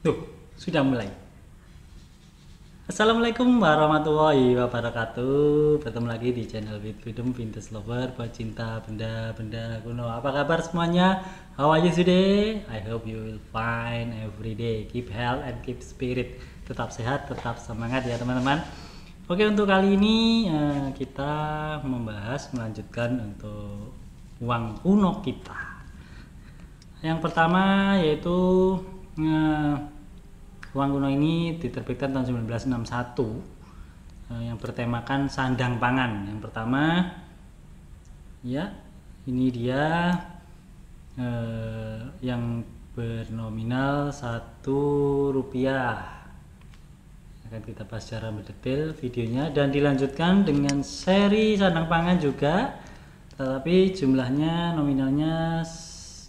Tuh, sudah mulai. Assalamualaikum warahmatullahi wabarakatuh. Bertemu lagi di channel With Freedom Vintage Lover cinta benda-benda kuno. Apa kabar semuanya? How are you today? I hope you will fine every day. Keep health and keep spirit. Tetap sehat, tetap semangat ya teman-teman. Oke, untuk kali ini eh, kita membahas melanjutkan untuk uang kuno kita. Yang pertama yaitu uang kuno ini diterbitkan tahun 1961 eh, yang bertemakan sandang pangan. Yang pertama ya ini dia eh, yang bernominal satu rupiah akan kita bahas secara mendetail videonya dan dilanjutkan dengan seri sandang pangan juga tetapi jumlahnya nominalnya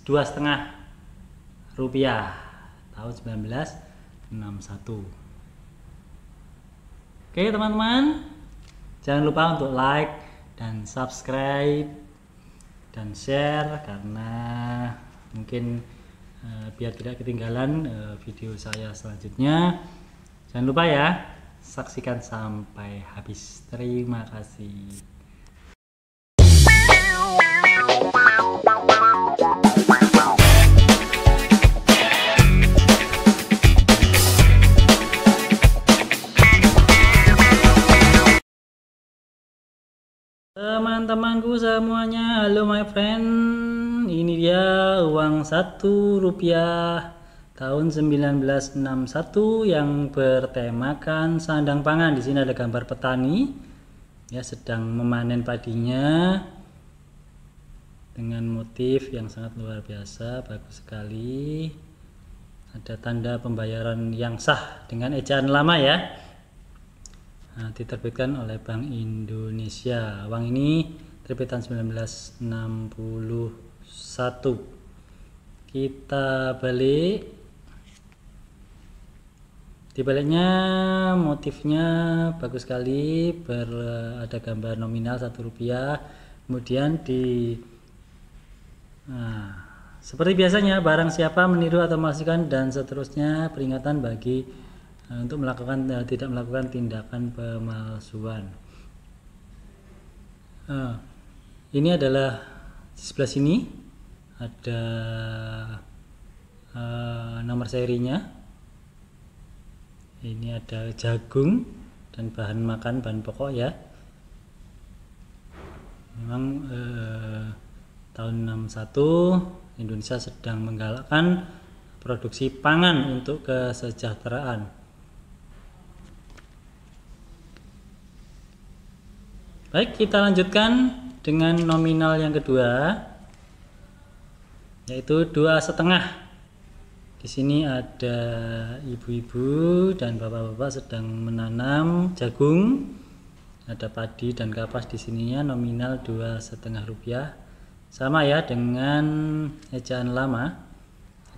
dua setengah rupiah tahun 1961. Oke teman-teman, jangan lupa untuk like dan subscribe dan share karena mungkin e, biar tidak ketinggalan e, video saya selanjutnya. Jangan lupa ya, saksikan sampai habis. Terima kasih. teman-temanku semuanya Halo my friend Ini dia uang satu rupiah Tahun 1961 yang bertemakan sandang pangan Di sini ada gambar petani ya Sedang memanen padinya Dengan motif yang sangat luar biasa Bagus sekali Ada tanda pembayaran yang sah Dengan ejaan lama ya Nah, diterbitkan oleh Bank Indonesia. Uang ini terbitan 1961. Kita balik. Di baliknya motifnya bagus sekali, ber, ada gambar nominal satu rupiah. Kemudian di nah, seperti biasanya barang siapa meniru atau masukkan dan seterusnya peringatan bagi Eh, untuk melakukan eh, tidak melakukan tindakan pemalsuan. Eh, ini adalah di sebelah sini ada nomor serinya. Ini ada jagung dan bahan makan bahan pokok ya. Memang eh, tahun 61 Indonesia sedang menggalakkan produksi pangan untuk kesejahteraan Baik, kita lanjutkan dengan nominal yang kedua yaitu dua setengah. Di sini ada ibu-ibu dan bapak-bapak sedang menanam jagung. Ada padi dan kapas di sininya nominal dua setengah rupiah. Sama ya dengan ejaan lama.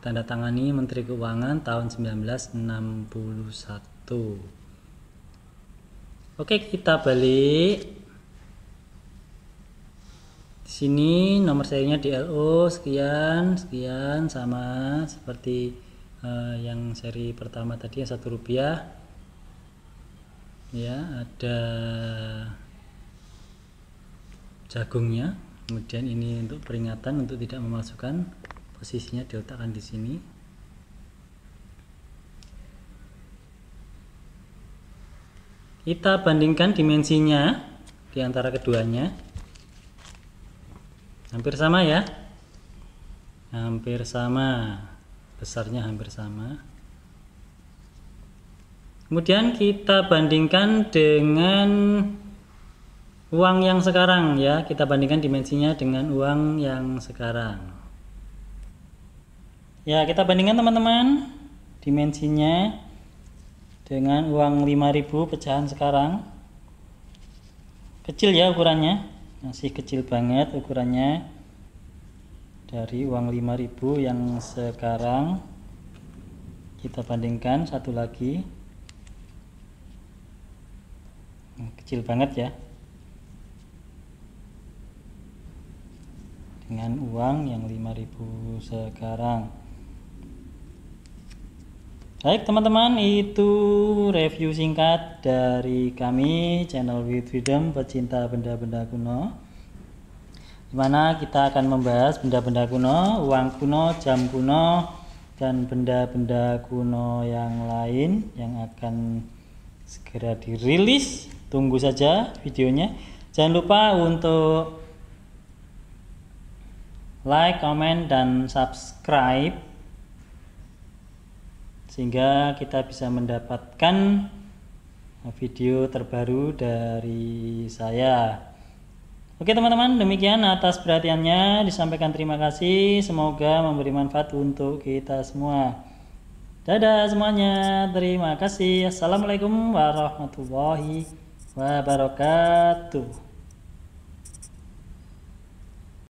Tanda tangani Menteri Keuangan tahun 1961. Oke, kita balik di sini nomor serinya di LO sekian sekian sama seperti uh, yang seri pertama tadi yang satu rupiah ya ada jagungnya kemudian ini untuk peringatan untuk tidak memasukkan posisinya diletakkan di sini kita bandingkan dimensinya di antara keduanya hampir sama ya hampir sama besarnya hampir sama kemudian kita bandingkan dengan uang yang sekarang ya kita bandingkan dimensinya dengan uang yang sekarang ya kita bandingkan teman-teman dimensinya dengan uang 5000 pecahan sekarang kecil ya ukurannya masih kecil banget ukurannya dari uang 5000 yang sekarang kita bandingkan satu lagi hmm, kecil banget ya dengan uang yang 5000 sekarang Baik teman-teman, itu review singkat dari kami channel With Freedom pecinta benda-benda kuno. Dimana kita akan membahas benda-benda kuno, uang kuno, jam kuno, dan benda-benda kuno yang lain yang akan segera dirilis. Tunggu saja videonya. Jangan lupa untuk like, comment, dan subscribe sehingga kita bisa mendapatkan video terbaru dari saya. Oke teman-teman, demikian atas perhatiannya disampaikan terima kasih. Semoga memberi manfaat untuk kita semua. Dadah semuanya, terima kasih. Assalamualaikum warahmatullahi wabarakatuh.